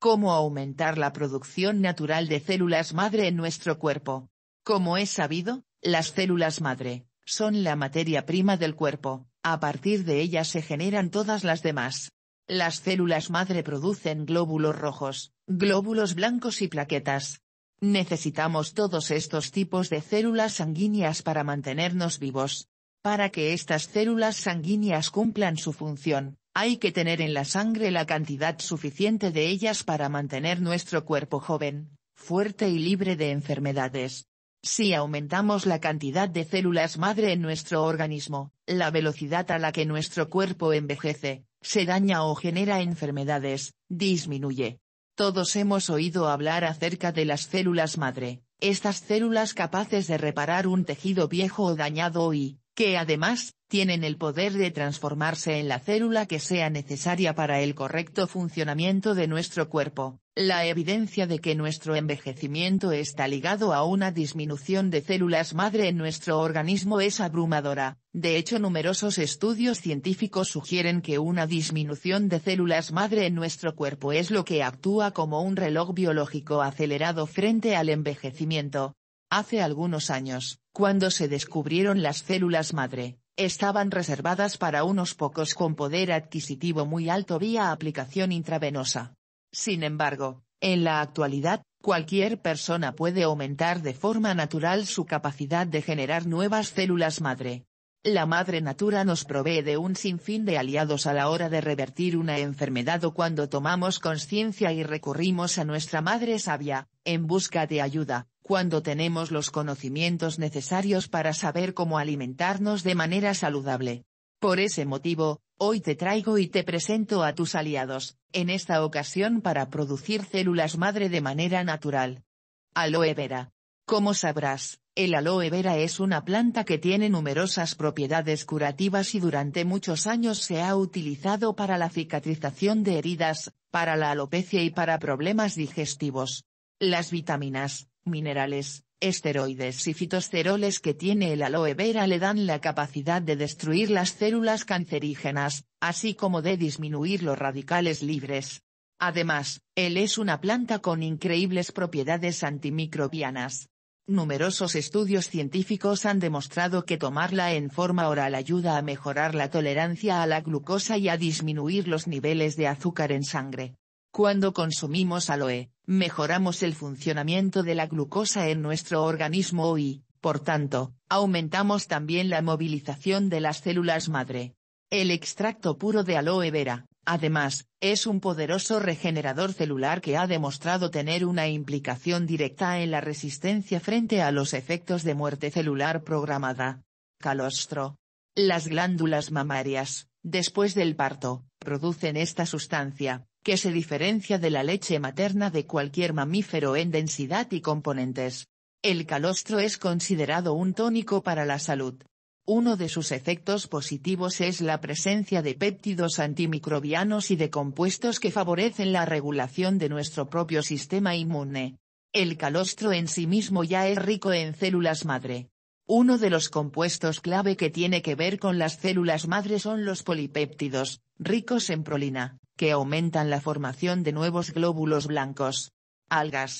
Cómo aumentar la producción natural de células madre en nuestro cuerpo. Como es sabido, las células madre son la materia prima del cuerpo, a partir de ellas se generan todas las demás. Las células madre producen glóbulos rojos, glóbulos blancos y plaquetas. Necesitamos todos estos tipos de células sanguíneas para mantenernos vivos. Para que estas células sanguíneas cumplan su función, hay que tener en la sangre la cantidad suficiente de ellas para mantener nuestro cuerpo joven, fuerte y libre de enfermedades. Si aumentamos la cantidad de células madre en nuestro organismo, la velocidad a la que nuestro cuerpo envejece, se daña o genera enfermedades, disminuye. Todos hemos oído hablar acerca de las células madre, estas células capaces de reparar un tejido viejo o dañado y, que además, tienen el poder de transformarse en la célula que sea necesaria para el correcto funcionamiento de nuestro cuerpo. La evidencia de que nuestro envejecimiento está ligado a una disminución de células madre en nuestro organismo es abrumadora. De hecho, numerosos estudios científicos sugieren que una disminución de células madre en nuestro cuerpo es lo que actúa como un reloj biológico acelerado frente al envejecimiento. Hace algunos años, cuando se descubrieron las células madre, estaban reservadas para unos pocos con poder adquisitivo muy alto vía aplicación intravenosa. Sin embargo, en la actualidad, cualquier persona puede aumentar de forma natural su capacidad de generar nuevas células madre. La madre natura nos provee de un sinfín de aliados a la hora de revertir una enfermedad o cuando tomamos conciencia y recurrimos a nuestra madre sabia, en busca de ayuda, cuando tenemos los conocimientos necesarios para saber cómo alimentarnos de manera saludable. Por ese motivo, hoy te traigo y te presento a tus aliados, en esta ocasión para producir células madre de manera natural. Aloe vera. Como sabrás, el aloe vera es una planta que tiene numerosas propiedades curativas y durante muchos años se ha utilizado para la cicatrización de heridas, para la alopecia y para problemas digestivos. Las vitaminas, minerales, esteroides y fitosteroles que tiene el aloe vera le dan la capacidad de destruir las células cancerígenas, así como de disminuir los radicales libres. Además, él es una planta con increíbles propiedades antimicrobianas. Numerosos estudios científicos han demostrado que tomarla en forma oral ayuda a mejorar la tolerancia a la glucosa y a disminuir los niveles de azúcar en sangre. Cuando consumimos aloe, mejoramos el funcionamiento de la glucosa en nuestro organismo y, por tanto, aumentamos también la movilización de las células madre. El extracto puro de aloe vera, además, es un poderoso regenerador celular que ha demostrado tener una implicación directa en la resistencia frente a los efectos de muerte celular programada. Calostro. Las glándulas mamarias, después del parto, producen esta sustancia, que se diferencia de la leche materna de cualquier mamífero en densidad y componentes. El calostro es considerado un tónico para la salud. Uno de sus efectos positivos es la presencia de péptidos antimicrobianos y de compuestos que favorecen la regulación de nuestro propio sistema inmune. El calostro en sí mismo ya es rico en células madre. Uno de los compuestos clave que tiene que ver con las células madre son los polipéptidos, ricos en prolina, que aumentan la formación de nuevos glóbulos blancos. Algas.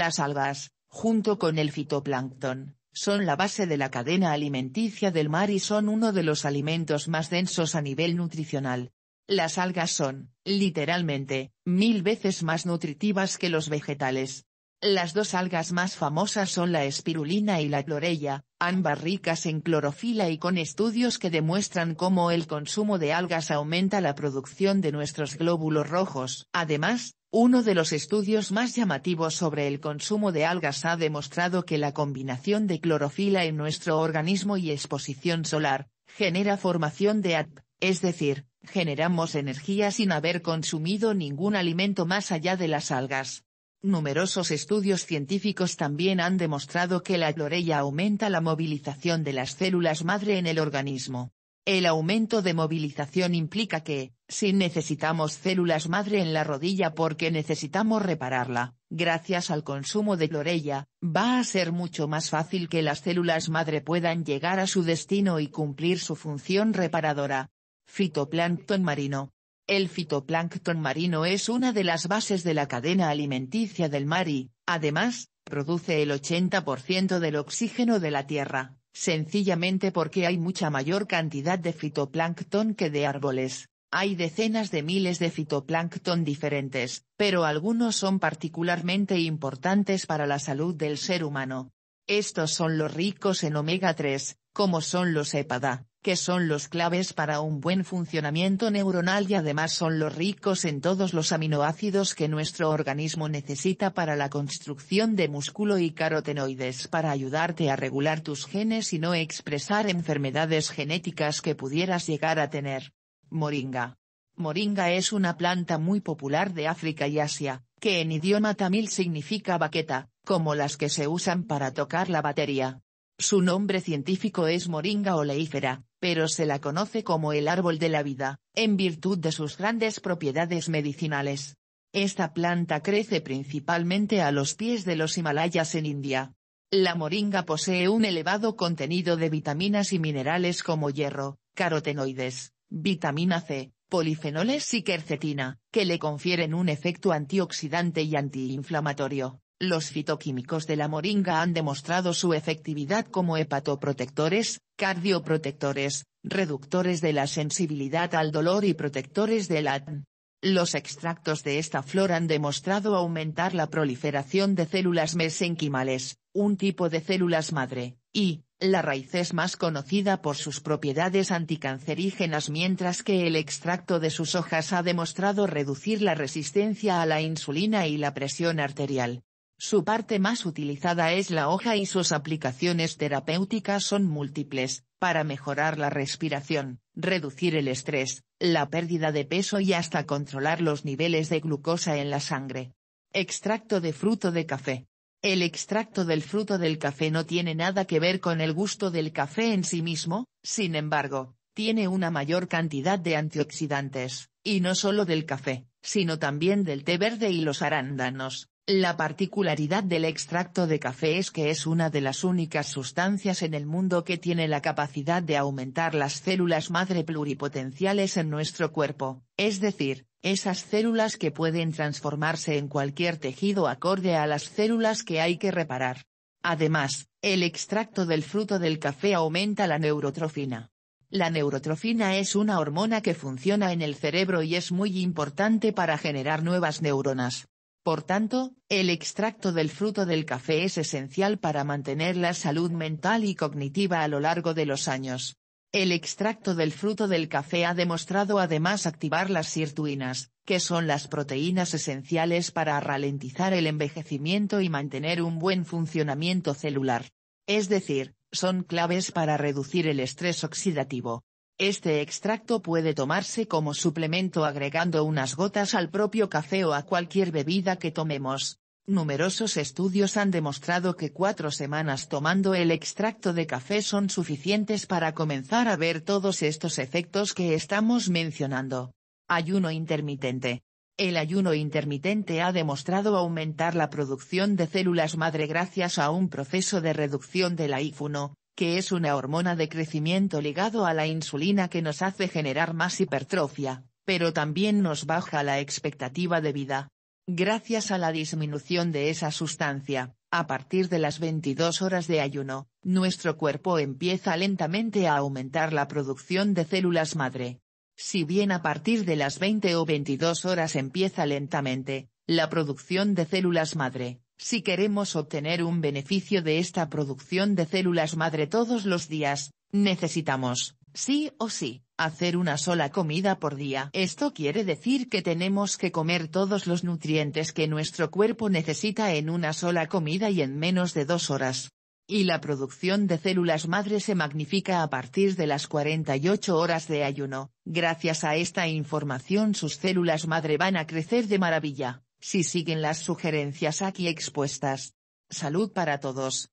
Las algas, junto con el fitoplancton, son la base de la cadena alimenticia del mar y son uno de los alimentos más densos a nivel nutricional. Las algas son, literalmente, mil veces más nutritivas que los vegetales. Las dos algas más famosas son la espirulina y la clorella, ambas ricas en clorofila y con estudios que demuestran cómo el consumo de algas aumenta la producción de nuestros glóbulos rojos. Además, uno de los estudios más llamativos sobre el consumo de algas ha demostrado que la combinación de clorofila en nuestro organismo y exposición solar, genera formación de ATP, es decir, generamos energía sin haber consumido ningún alimento más allá de las algas. Numerosos estudios científicos también han demostrado que la clorella aumenta la movilización de las células madre en el organismo. El aumento de movilización implica que, si necesitamos células madre en la rodilla porque necesitamos repararla, gracias al consumo de clorella, va a ser mucho más fácil que las células madre puedan llegar a su destino y cumplir su función reparadora. Fitoplancton marino, el fitoplancton marino es una de las bases de la cadena alimenticia del mar y, además, produce el 80% del oxígeno de la Tierra, sencillamente porque hay mucha mayor cantidad de fitoplancton que de árboles. Hay decenas de miles de fitoplancton diferentes, pero algunos son particularmente importantes para la salud del ser humano. Estos son los ricos en omega 3, como son los EPADA, que son los claves para un buen funcionamiento neuronal y además son los ricos en todos los aminoácidos que nuestro organismo necesita para la construcción de músculo y carotenoides para ayudarte a regular tus genes y no expresar enfermedades genéticas que pudieras llegar a tener. Moringa. Moringa es una planta muy popular de África y Asia, que en idioma tamil significa baqueta, como las que se usan para tocar la batería. Su nombre científico es moringa oleífera, pero se la conoce como el árbol de la vida, en virtud de sus grandes propiedades medicinales. Esta planta crece principalmente a los pies de los Himalayas en India. La moringa posee un elevado contenido de vitaminas y minerales como hierro, carotenoides, vitamina C, polifenoles y quercetina, que le confieren un efecto antioxidante y antiinflamatorio los fitoquímicos de la moringa han demostrado su efectividad como hepatoprotectores, cardioprotectores, reductores de la sensibilidad al dolor y protectores del ADN. Los extractos de esta flor han demostrado aumentar la proliferación de células mesenquimales, un tipo de células madre, y, la raíz es más conocida por sus propiedades anticancerígenas mientras que el extracto de sus hojas ha demostrado reducir la resistencia a la insulina y la presión arterial. Su parte más utilizada es la hoja y sus aplicaciones terapéuticas son múltiples, para mejorar la respiración, reducir el estrés, la pérdida de peso y hasta controlar los niveles de glucosa en la sangre. Extracto de fruto de café. El extracto del fruto del café no tiene nada que ver con el gusto del café en sí mismo, sin embargo, tiene una mayor cantidad de antioxidantes, y no solo del café, sino también del té verde y los arándanos, la particularidad del extracto de café es que es una de las únicas sustancias en el mundo que tiene la capacidad de aumentar las células madre pluripotenciales en nuestro cuerpo, es decir, esas células que pueden transformarse en cualquier tejido acorde a las células que hay que reparar. Además, el extracto del fruto del café aumenta la neurotrofina. La neurotrofina es una hormona que funciona en el cerebro y es muy importante para generar nuevas neuronas. Por tanto, el extracto del fruto del café es esencial para mantener la salud mental y cognitiva a lo largo de los años. El extracto del fruto del café ha demostrado además activar las sirtuinas, que son las proteínas esenciales para ralentizar el envejecimiento y mantener un buen funcionamiento celular. Es decir, son claves para reducir el estrés oxidativo. Este extracto puede tomarse como suplemento agregando unas gotas al propio café o a cualquier bebida que tomemos. Numerosos estudios han demostrado que cuatro semanas tomando el extracto de café son suficientes para comenzar a ver todos estos efectos que estamos mencionando. Ayuno intermitente. El ayuno intermitente ha demostrado aumentar la producción de células madre gracias a un proceso de reducción del la 1 que es una hormona de crecimiento ligado a la insulina que nos hace generar más hipertrofia, pero también nos baja la expectativa de vida. Gracias a la disminución de esa sustancia, a partir de las 22 horas de ayuno, nuestro cuerpo empieza lentamente a aumentar la producción de células madre. Si bien a partir de las 20 o 22 horas empieza lentamente, la producción de células madre, si queremos obtener un beneficio de esta producción de células madre todos los días, necesitamos, sí o sí, hacer una sola comida por día. Esto quiere decir que tenemos que comer todos los nutrientes que nuestro cuerpo necesita en una sola comida y en menos de dos horas. Y la producción de células madre se magnifica a partir de las 48 horas de ayuno. Gracias a esta información sus células madre van a crecer de maravilla si siguen las sugerencias aquí expuestas. Salud para todos.